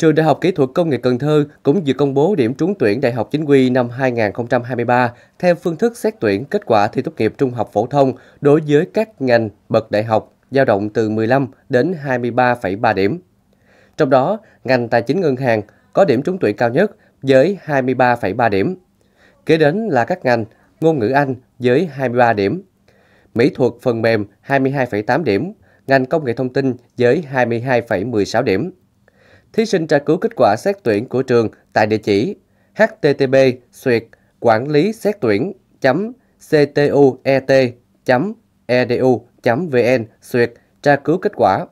Trường Đại học Kỹ thuật Công nghệ Cần Thơ cũng vừa công bố điểm trúng tuyển đại học chính quy năm 2023 theo phương thức xét tuyển kết quả thi tốt nghiệp trung học phổ thông đối với các ngành bậc đại học dao động từ 15 đến 23,3 điểm. Trong đó, ngành tài chính ngân hàng có điểm trúng tuyển cao nhất với 23,3 điểm. Kế đến là các ngành ngôn ngữ Anh với 23 điểm, mỹ thuật phần mềm 22,8 điểm, ngành công nghệ thông tin với 22,16 điểm. Thí sinh tra cứu kết quả xét tuyển của trường tại địa chỉ http suyệt quản lý xét tuyển ctuet edu vn suyệt tra cứu kết quả